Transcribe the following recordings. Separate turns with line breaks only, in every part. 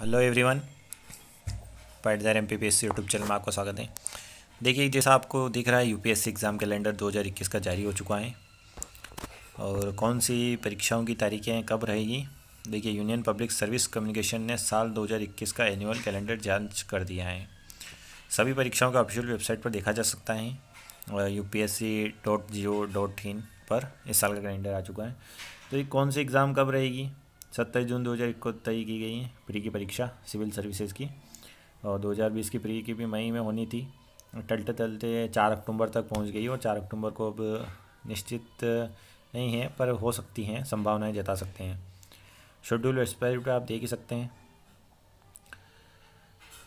hello everyone दर M P P S C YouTube channel में आपका स्वागत है देखिए जैसा आपको दिख रहा है यूपीएससी एग्ज़ाम कैलेंडर 2021 का जारी हो चुका है और कौन सी परीक्षाओं की तारीखें कब रहेगी देखिए यूनियन पब्लिक सर्विस कम्युनिकेशन ने साल 2021 का एनुअल कैलेंडर जांच कर दिया है सभी परीक्षाओं का ऑफिशियल वेबसाइट पर देखा जा सकता है U P S C dot dot in पर इस साल का कैलेंडर आ चुका है तो ये कौन सी एग्ज़ाम कब रहेगी सत्ताईस जून दो हज़ार इक्कीस तय की गई है प्री की परीक्षा सिविल सर्विसेज की और दो हज़ार बीस की प्री की भी मई में होनी थी टलते टलते चार अक्टूबर तक पहुंच गई और चार अक्टूबर को अब निश्चित नहीं है पर हो सकती हैं संभावनाएं जता सकते हैं शेड्यूल एक्सपायरी आप देख ही सकते हैं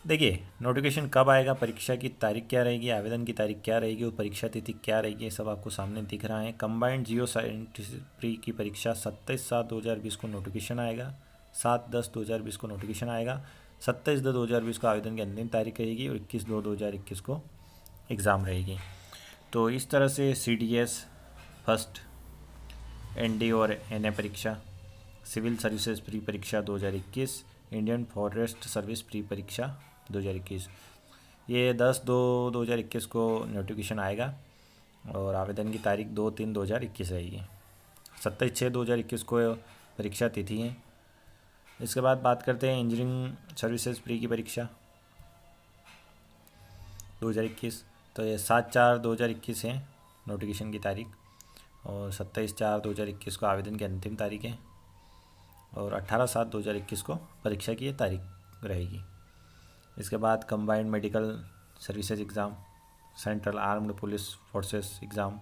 देखिए नोटिफिकेशन कब आएगा परीक्षा की तारीख क्या रहेगी आवेदन की तारीख क्या रहेगी और परीक्षा तिथि क्या रहेगी ये सब आपको सामने दिख रहा है कंबाइंड जियो साइंटिस्ट्री की परीक्षा सत्ताईस सात दो हज़ार बीस को नोटिफिकेशन आएगा सात दस दो हज़ार बीस को नोटिफिकेशन आएगा सत्ताईस दस दो हज़ार बीस को आवेदन की अंतिम तारीख रहेगी और इक्कीस दो दो हज़ार इक्कीस को एग्ज़ाम रहेगी तो इस तरह से C D S first N D और एन ए परीक्षा सिविल सर्विसेज प्री परीक्षा इक्कीस इंडियन फॉरेस्ट सर्विस प्री परीक्षा दो हज़ार इक्कीस ये दस दो दो हज़ार इक्कीस को नोटिफिकेशन आएगा और आवेदन की तारीख दो तीन दो हज़ार इक्कीस रहेगी सत्ताईस छः दो हज़ार इक्कीस को परीक्षा तिथि है इसके बाद बात करते हैं इंजीनियरिंग सर्विसेज प्री की परीक्षा दो हज़ार इक्कीस तो ये सात चार दो हज़ार इक्कीस है नोटिफिकेशन की तारीख और सत्ताईस चार दो हज़ार इक्कीस को आवेदन की अंतिम तारीख है और अट्ठारह सात दो हज़ार इक्कीस को परीक्षा की तारीख रहेगी इसके बाद combined medical services exam central armed police forces exam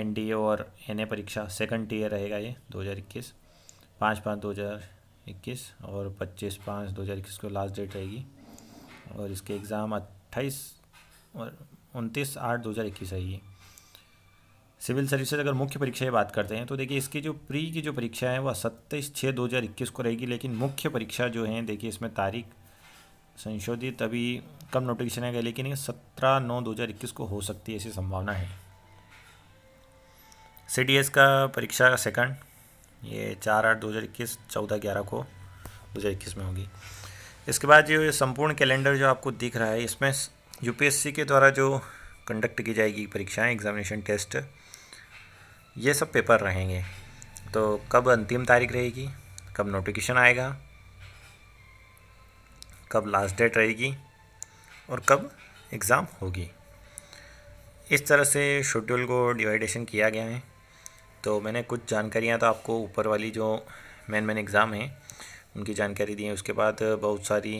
N और एन परीक्षा सेकंड टीयर रहेगा ये 2021 पाँच पाँच 2021 और 25 पाँच 2021 को लास्ट डेट रहेगी और इसके एग्ज़ाम 28 और 29 आठ 2021 रहेगी सिविल सर्विसेज अगर मुख्य परीक्षा की बात करते हैं तो देखिए इसकी जो प्री की जो परीक्षा है वह सत्ताईस छः दो हज़ार इक्कीस को रहेगी लेकिन मुख्य परीक्षा जो है देखिए इसमें तारीख संशोधित अभी कम नोटिफिकेशन आ गया लेकिन ये सत्रह नौ दो हज़ार इक्कीस को हो सकती है ऐसी संभावना है सी डी एस का परीक्षा सेकंड ये चार आठ दो हज़ार इक्कीस चौदह ग्यारह को दो हज़ार इक्कीस में होगी इसके बाद जो संपूर्ण कैलेंडर जो आपको दिख रहा है इसमें यूपीएससी के द्वारा जो कंडक्ट की जाएगी परीक्षाएं एग्जामिनेशन टेस्ट ये सब पेपर रहेंगे तो कब अंतिम तारीख रहेगी कब नोटिफिकेशन आएगा कब लास्ट डेट रहेगी और कब एग्ज़ाम होगी इस तरह से शेड्यूल को डिवाइडेशन किया गया है तो मैंने कुछ जानकारियाँ तो आपको ऊपर वाली जो मेन मेन एग्ज़ाम हैं उनकी जानकारी दी है उसके बाद बहुत सारी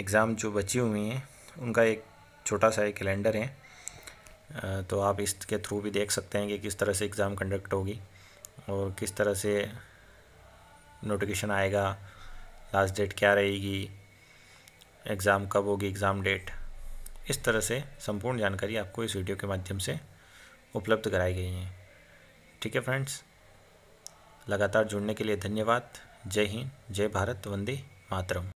एग्ज़ाम जो बची हुई हैं उनका एक छोटा सा एक कैलेंडर है तो आप इसके थ्रू भी देख सकते हैं कि किस तरह से एग्ज़ाम कंडक्ट होगी और किस तरह से नोटिफिकेशन आएगा लास्ट डेट क्या रहेगी एग्ज़ाम कब होगी एग्ज़ाम डेट इस तरह से संपूर्ण जानकारी आपको इस वीडियो के माध्यम से उपलब्ध कराई गई है ठीक है फ्रेंड्स लगातार जुड़ने के लिए धन्यवाद जय हिंद जय भारत वंदे मातरम